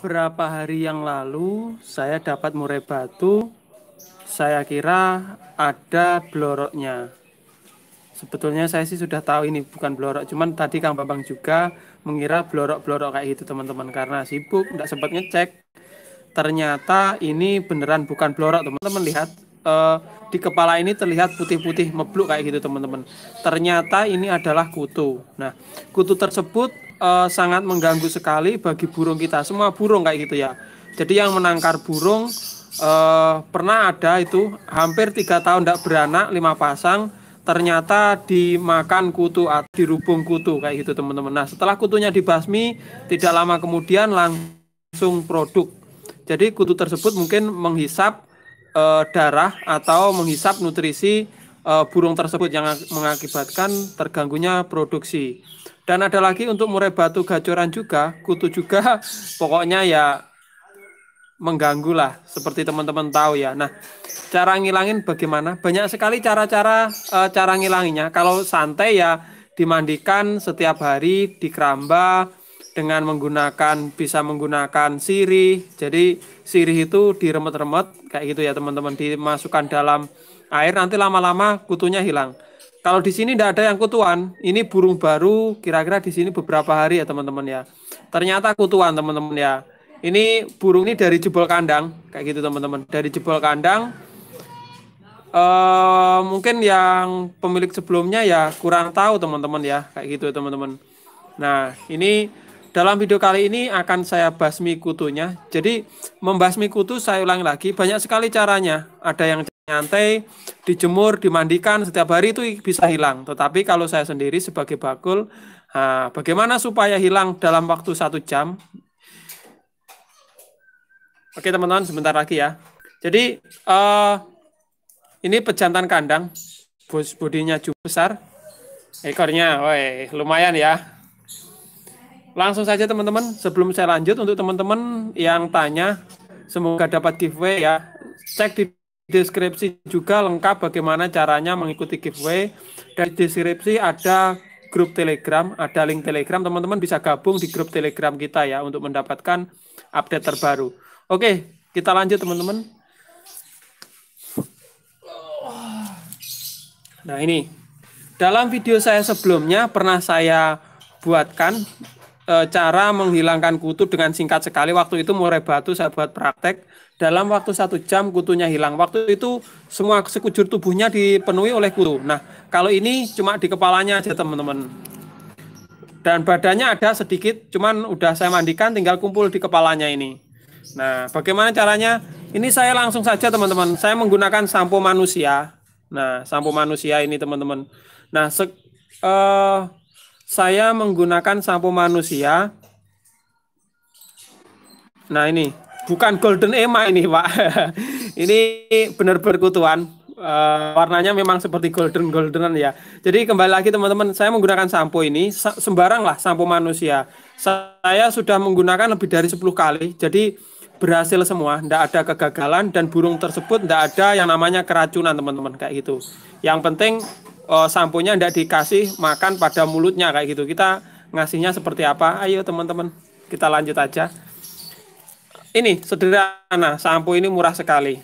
berapa hari yang lalu saya dapat murai batu. Saya kira ada bloroknya. Sebetulnya saya sih sudah tahu ini bukan blorok, cuman tadi Kang Bambang juga mengira blorok-blorok kayak gitu teman-teman karena sibuk tidak sempat ngecek. Ternyata ini beneran bukan blorok teman-teman lihat uh, di kepala ini terlihat putih-putih mebluk kayak gitu teman-teman. Ternyata ini adalah kutu. Nah, kutu tersebut uh, sangat mengganggu sekali bagi burung kita. Semua burung kayak gitu ya. Jadi yang menangkar burung uh, pernah ada itu hampir tiga tahun tidak beranak lima pasang. Ternyata dimakan kutu atau dirubung kutu kayak gitu teman-teman. Nah setelah kutunya dibasmi tidak lama kemudian langsung produk. Jadi kutu tersebut mungkin menghisap uh, darah atau menghisap nutrisi uh, burung tersebut yang mengakibatkan terganggunya produksi. Dan ada lagi untuk murai batu gacoran juga, kutu juga, pokoknya ya mengganggu lah, seperti teman-teman tahu ya. Nah, cara ngilangin bagaimana? Banyak sekali cara-cara uh, cara ngilanginya. Kalau santai ya dimandikan setiap hari di keramba dengan menggunakan bisa menggunakan sirih. Jadi sirih itu diremet-remet kayak gitu ya teman-teman dimasukkan dalam air nanti lama-lama kutunya hilang. Kalau di sini tidak ada yang kutuan, ini burung baru kira-kira di sini beberapa hari ya teman-teman ya. Ternyata kutuan teman-teman ya. Ini burung ini dari jebol kandang kayak gitu teman-teman. Dari jebol kandang eh, mungkin yang pemilik sebelumnya ya kurang tahu teman-teman ya kayak gitu ya, teman-teman. Nah ini dalam video kali ini akan saya basmi kutunya. Jadi membasmi kutu saya ulang lagi, banyak sekali caranya. Ada yang nyantai, dijemur, dimandikan setiap hari itu bisa hilang. Tetapi kalau saya sendiri sebagai bakul, nah, bagaimana supaya hilang dalam waktu satu jam? Oke teman-teman, sebentar lagi ya. Jadi uh, ini pejantan kandang, bodinya cukup besar, ekornya, woi lumayan ya langsung saja teman-teman sebelum saya lanjut untuk teman-teman yang tanya semoga dapat giveaway ya cek di deskripsi juga lengkap bagaimana caranya mengikuti giveaway Di deskripsi ada grup telegram ada link telegram teman-teman bisa gabung di grup telegram kita ya untuk mendapatkan update terbaru oke kita lanjut teman-teman nah ini dalam video saya sebelumnya pernah saya buatkan e, cara menghilangkan kutu dengan singkat sekali. Waktu itu murai batu saya buat praktek. Dalam waktu satu jam kutunya hilang. Waktu itu semua sekujur tubuhnya dipenuhi oleh kutu. Nah, kalau ini cuma di kepalanya aja teman-teman. Dan badannya ada sedikit, cuman udah saya mandikan tinggal kumpul di kepalanya ini. Nah, bagaimana caranya? Ini saya langsung saja teman-teman. Saya menggunakan sampo manusia. Nah, sampo manusia ini teman-teman. Nah, se uh, saya menggunakan sampo manusia. Nah ini bukan golden ema ini pak, ini benar berkutuan. Uh, warnanya memang seperti golden goldenan ya. Jadi kembali lagi teman-teman, saya menggunakan sampo ini sembarang lah sampo manusia. Saya sudah menggunakan lebih dari 10 kali, jadi berhasil semua, tidak ada kegagalan dan burung tersebut tidak ada yang namanya keracunan teman-teman kayak gitu. Yang penting uh, eh, samponya tidak dikasih makan pada mulutnya kayak gitu. Kita ngasihnya seperti apa? Ayo teman-teman, kita lanjut aja. Ini sederhana, sampo ini murah sekali.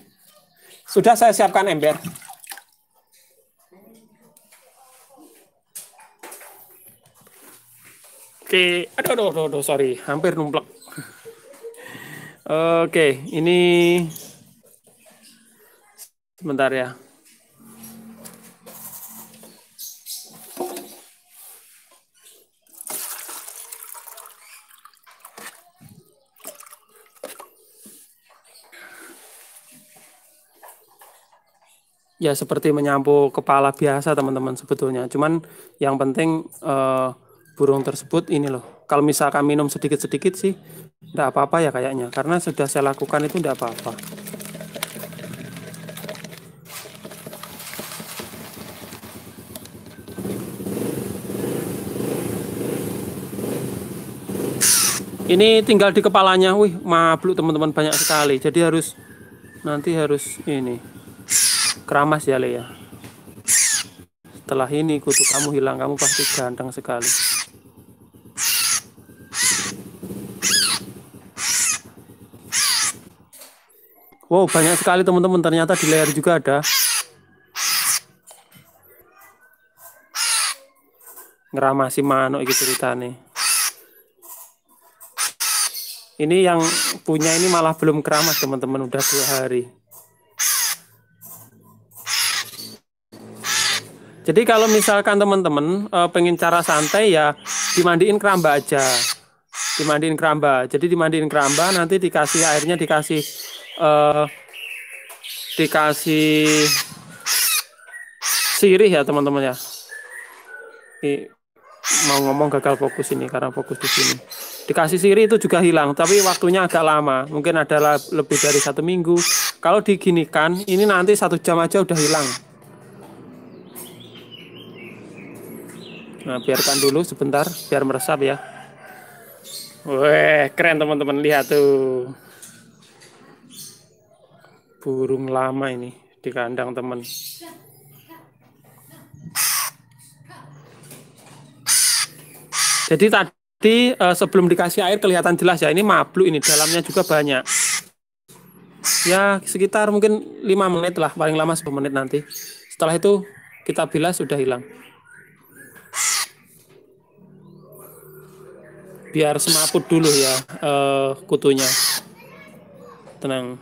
Sudah saya siapkan ember. Oke, aduh, aduh, aduh, aduh sorry, hampir numplek. Oke, ini sebentar ya. ya seperti menyapu kepala biasa teman-teman sebetulnya. Cuman yang penting uh, burung tersebut ini loh. Kalau misalkan minum sedikit-sedikit sih tidak apa-apa ya kayaknya karena sudah saya lakukan itu tidak apa-apa. Ini tinggal di kepalanya, wih mabluk teman-teman banyak sekali. Jadi harus nanti harus ini keramas ya lea. Ya. setelah ini kutu kamu hilang kamu pasti ganteng sekali Wow, banyak sekali teman-teman. Ternyata di layar juga ada. Ngeramasi mano gitu ceritanya. Ini yang punya ini malah belum keramas teman-teman. Udah dua hari. Jadi kalau misalkan teman-teman uh, pengen cara santai ya dimandiin keramba aja. Dimandiin keramba. Jadi dimandiin keramba nanti dikasih airnya dikasih uh, dikasih sirih ya teman-teman ya. Ini mau ngomong gagal fokus ini karena fokus di sini. Dikasih sirih itu juga hilang, tapi waktunya agak lama. Mungkin adalah lebih dari satu minggu. Kalau diginikan, ini nanti satu jam aja udah hilang. Nah, biarkan dulu sebentar biar meresap ya. Wah, keren teman-teman lihat tuh. Burung lama ini di kandang teman. Jadi tadi eh, sebelum dikasih air kelihatan jelas ya ini mablu ini dalamnya juga banyak. Ya sekitar mungkin 5 menit lah paling lama 10 menit nanti. Setelah itu kita bilas sudah hilang. biar semaput dulu ya uh, kutunya tenang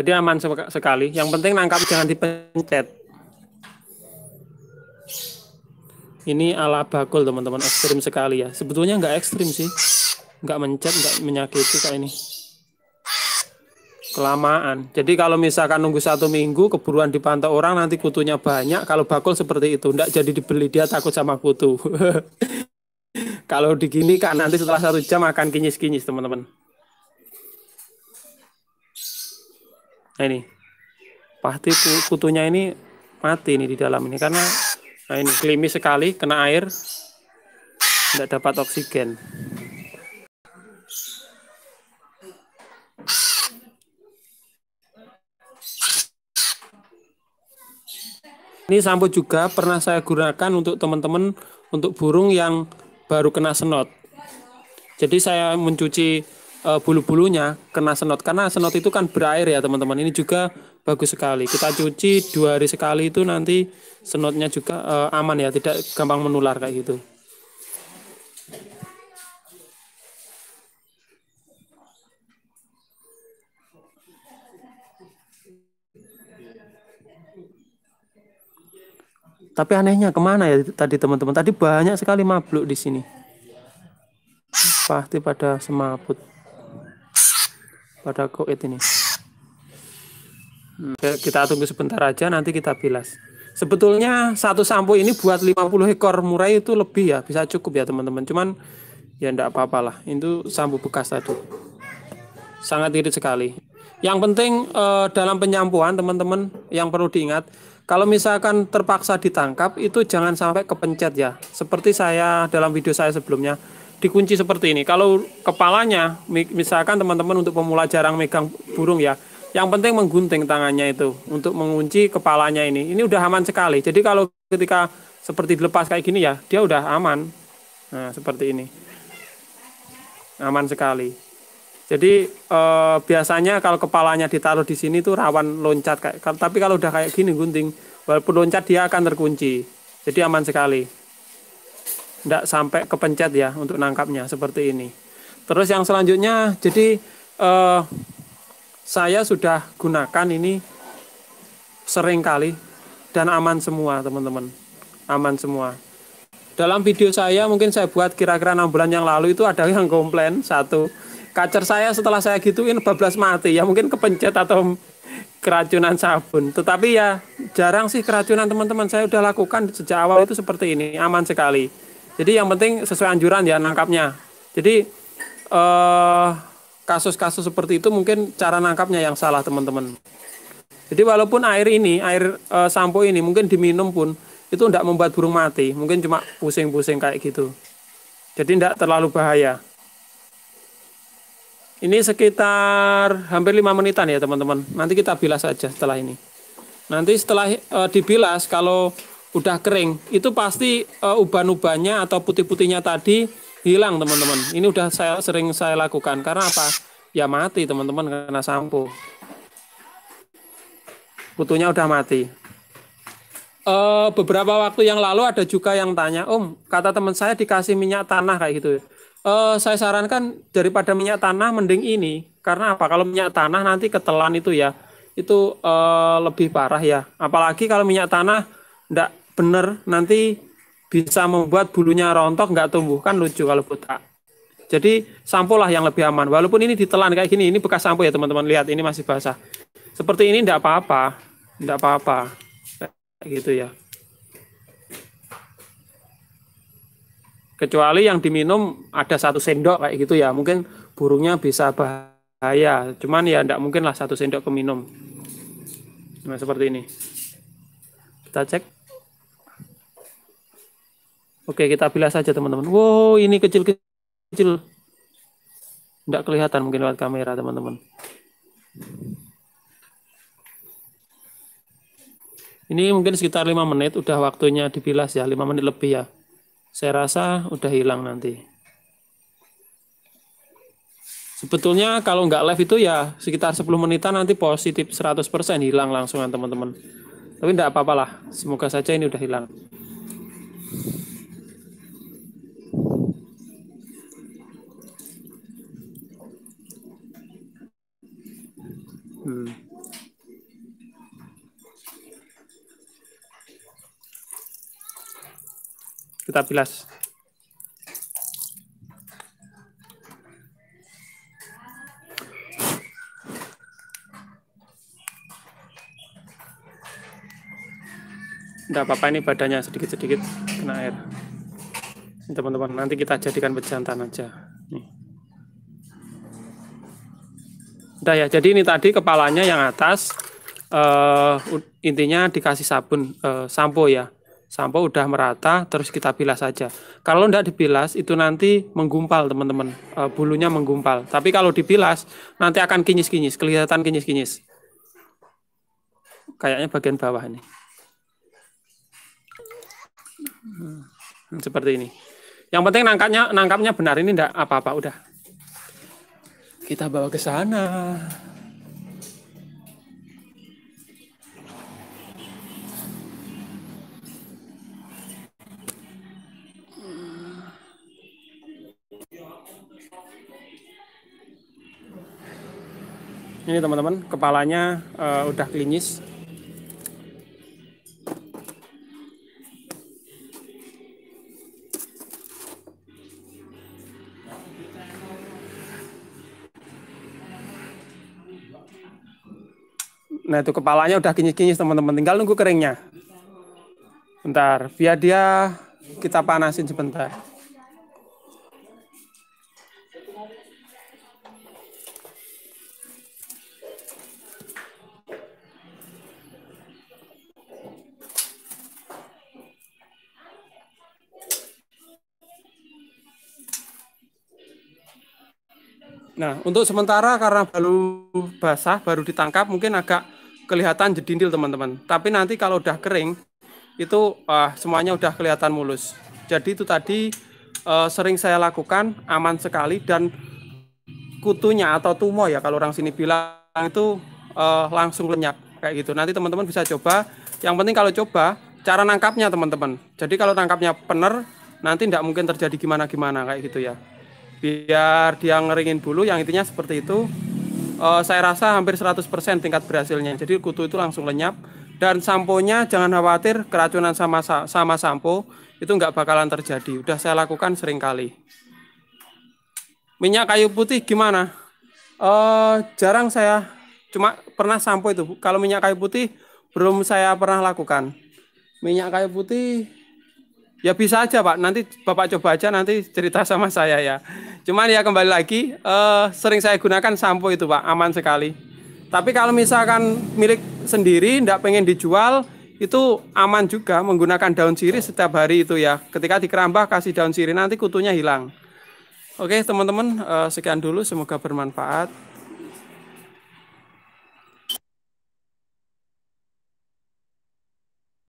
jadi aman sekali yang penting nangkap jangan dipencet ini ala bakul teman-teman ekstrim sekali ya sebetulnya nggak ekstrim sih nggak mencet nggak menyakiti kayak ini kelamaan. Jadi kalau misalkan nunggu satu minggu keburuan dipantau orang nanti kutunya banyak. Kalau bakul seperti itu, ndak jadi dibeli dia takut sama kutu. Kalau digini kan nanti setelah satu jam akan kinyis-kinyis teman-teman. Nah ini. Pasti kutunya ini mati nih di dalam ini karena nah ini klimis sekali kena air tidak dapat oksigen. Ini sampo juga pernah saya gunakan untuk teman-teman untuk burung yang baru kena senot. Jadi saya mencuci uh, bulu-bulunya kena senot karena senot itu kan berair ya teman-teman. Ini juga bagus sekali. Kita cuci dua hari sekali itu nanti senotnya juga uh, aman ya, tidak gampang menular kayak gitu. Tapi anehnya kemana ya tadi teman-teman? Tadi banyak sekali mabluk di sini. Pasti pada semaput. Pada koit ini. Hmm, kita tunggu sebentar aja, nanti kita bilas. Sebetulnya satu sampo ini buat 50 ekor murai itu lebih ya, bisa cukup ya teman-teman. Cuman ya enggak apa-apalah, itu sampo bekas tadi. Sangat irit sekali. Yang penting eh, dalam penyampuan teman-teman yang perlu diingat, kalau misalkan terpaksa ditangkap itu jangan sampai kepencet ya. Seperti saya dalam video saya sebelumnya dikunci seperti ini. Kalau kepalanya misalkan teman-teman untuk pemula jarang megang burung ya. Yang penting menggunting tangannya itu untuk mengunci kepalanya ini. Ini udah aman sekali. Jadi kalau ketika seperti dilepas kayak gini ya, dia udah aman. Nah, seperti ini. Aman sekali. Jadi eh, biasanya kalau kepalanya ditaruh di sini tuh rawan loncat kayak tapi kalau udah kayak gini gunting walaupun loncat dia akan terkunci. Jadi aman sekali. Tidak sampai kepencet ya untuk nangkapnya seperti ini. Terus yang selanjutnya jadi eh, saya sudah gunakan ini sering kali dan aman semua teman-teman. Aman semua. Dalam video saya mungkin saya buat kira-kira 6 bulan yang lalu itu ada yang komplain satu kacer saya setelah saya gituin bablas mati ya mungkin kepencet atau keracunan sabun tetapi ya jarang sih keracunan teman-teman saya udah lakukan sejak awal itu seperti ini aman sekali jadi yang penting sesuai anjuran ya nangkapnya jadi eh, kasus-kasus seperti itu mungkin cara nangkapnya yang salah teman-teman jadi walaupun air ini air eh, sampo ini mungkin diminum pun itu tidak membuat burung mati mungkin cuma pusing-pusing kayak gitu jadi tidak terlalu bahaya ini sekitar hampir 5 menitan ya teman-teman. Nanti kita bilas saja setelah ini. Nanti setelah e, dibilas kalau udah kering, itu pasti e, uban-ubannya atau putih-putihnya tadi hilang teman-teman. Ini udah saya sering saya lakukan karena apa? Ya mati teman-teman karena sampo. Kutunya udah mati. E, beberapa waktu yang lalu ada juga yang tanya, Om, kata teman saya dikasih minyak tanah kayak gitu. Ya uh, saya sarankan daripada minyak tanah mending ini karena apa kalau minyak tanah nanti ketelan itu ya itu uh, lebih parah ya apalagi kalau minyak tanah tidak benar nanti bisa membuat bulunya rontok nggak tumbuh kan lucu kalau buta jadi sampo lah yang lebih aman walaupun ini ditelan kayak gini ini bekas sampo ya teman-teman lihat ini masih basah seperti ini tidak apa-apa tidak apa-apa kayak gitu ya kecuali yang diminum ada satu sendok kayak gitu ya mungkin burungnya bisa bahaya cuman ya tidak mungkin lah satu sendok keminum nah seperti ini kita cek oke kita bilas saja teman-teman wow ini kecil-kecil tidak kelihatan mungkin lewat kamera teman-teman ini mungkin sekitar lima menit udah waktunya dibilas ya lima menit lebih ya saya rasa udah hilang nanti. Sebetulnya kalau nggak live itu ya sekitar 10 menitan nanti positif 100% hilang langsungan teman-teman. Tapi tidak apa-apa lah, semoga saja ini udah hilang. Hmm. Kita bilas. Tidak apa-apa ini badannya sedikit-sedikit kena air. Teman-teman, nanti kita jadikan pejantan aja. Nih. Udah ya, jadi ini tadi kepalanya yang atas, uh, intinya dikasih sabun, uh, sampo ya sampo udah merata terus kita bilas saja. Kalau tidak dibilas itu nanti menggumpal teman-teman e, bulunya menggumpal. Tapi kalau dibilas nanti akan kinyis-kinyis kelihatan kinyis-kinyis. Kayaknya bagian bawah ini. Hmm, seperti ini. Yang penting nangkapnya nangkapnya benar ini tidak apa-apa udah. Kita bawa ke sana. ini teman-teman kepalanya uh, udah klinis Nah itu kepalanya udah kinyis-kinyis teman-teman. Tinggal nunggu keringnya. Bentar, biar dia kita panasin sebentar. Nah, untuk sementara karena baru basah, baru ditangkap, mungkin agak kelihatan jedindil teman-teman. Tapi nanti kalau udah kering, itu uh, semuanya udah kelihatan mulus. Jadi itu tadi uh, sering saya lakukan, aman sekali dan kutunya atau tumo ya kalau orang sini bilang itu uh, langsung lenyap kayak gitu. Nanti teman-teman bisa coba. Yang penting kalau coba cara nangkapnya teman-teman. Jadi kalau nangkapnya pener nanti tidak mungkin terjadi gimana-gimana kayak gitu ya biar dia ngeringin bulu yang intinya seperti itu uh, saya rasa hampir 100% tingkat berhasilnya jadi kutu itu langsung lenyap dan samponya jangan khawatir keracunan sama sama sampo itu nggak bakalan terjadi udah saya lakukan sering kali minyak kayu putih gimana uh, jarang saya cuma pernah sampo itu kalau minyak kayu putih belum saya pernah lakukan minyak kayu putih Ya bisa aja Pak, nanti Bapak coba aja nanti cerita sama saya ya. Cuman ya kembali lagi, eh, sering saya gunakan sampo itu Pak, aman sekali. Tapi kalau misalkan milik sendiri, tidak pengen dijual, itu aman juga menggunakan daun sirih setiap hari itu ya. Ketika dikerambah kasih daun sirih nanti kutunya hilang. Oke teman-teman, eh, sekian dulu, semoga bermanfaat.